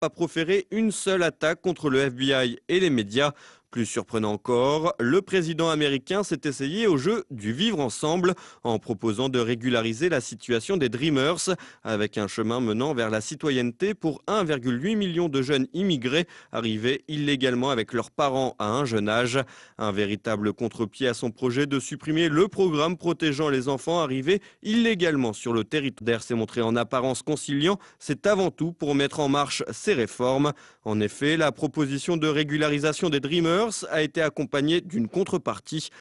pas proféré une seule attaque contre le FBI et les médias. Plus surprenant encore, le président américain s'est essayé au jeu du vivre ensemble en proposant de régulariser la situation des Dreamers avec un chemin menant vers la citoyenneté pour 1,8 million de jeunes immigrés arrivés illégalement avec leurs parents à un jeune âge. Un véritable contre-pied à son projet de supprimer le programme protégeant les enfants arrivés illégalement sur le territoire. S'est montré en apparence conciliant, c'est avant tout pour mettre en marche ces réformes. En effet, la proposition de régularisation des Dreamers a été accompagné d'une contrepartie,